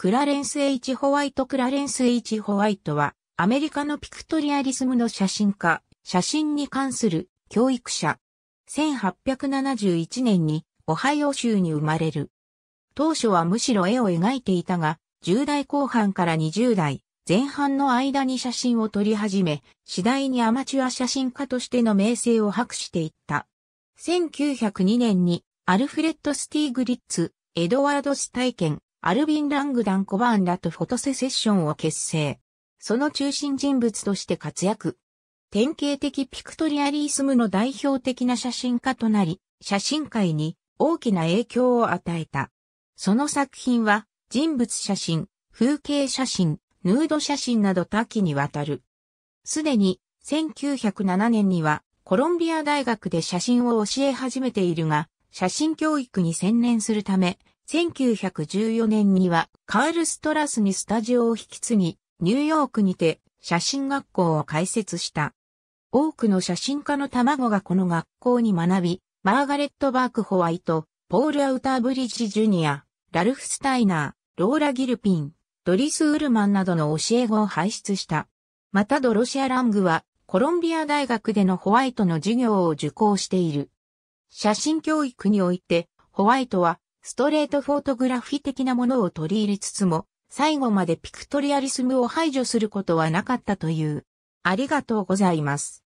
クラレンス・ H・ ホワイトクラレンス・ H・ ホワイトは、アメリカのピクトリアリスムの写真家、写真に関する教育者。1871年に、オハイオ州に生まれる。当初はむしろ絵を描いていたが、10代後半から20代、前半の間に写真を撮り始め、次第にアマチュア写真家としての名声を博していった。1902年に、アルフレッド・スティーグリッツ、エドワード・スタイケン、アルビン・ラングダン・コバーンらとフォトセセッションを結成。その中心人物として活躍。典型的ピクトリアリースムの代表的な写真家となり、写真界に大きな影響を与えた。その作品は人物写真、風景写真、ヌード写真など多岐にわたる。すでに1907年にはコロンビア大学で写真を教え始めているが、写真教育に専念するため、1914年にはカール・ストラスにスタジオを引き継ぎ、ニューヨークにて写真学校を開設した。多くの写真家の卵がこの学校に学び、マーガレット・バーク・ホワイト、ポール・アウターブリッジ・ジュニア、ラルフ・スタイナー、ローラ・ギルピン、ドリス・ウルマンなどの教え子を輩出した。またドロシア・ラングは、コロンビア大学でのホワイトの授業を受講している。写真教育において、ホワイトはストレートフォートグラフィ的なものを取り入れつつも、最後までピクトリアリスムを排除することはなかったという。ありがとうございます。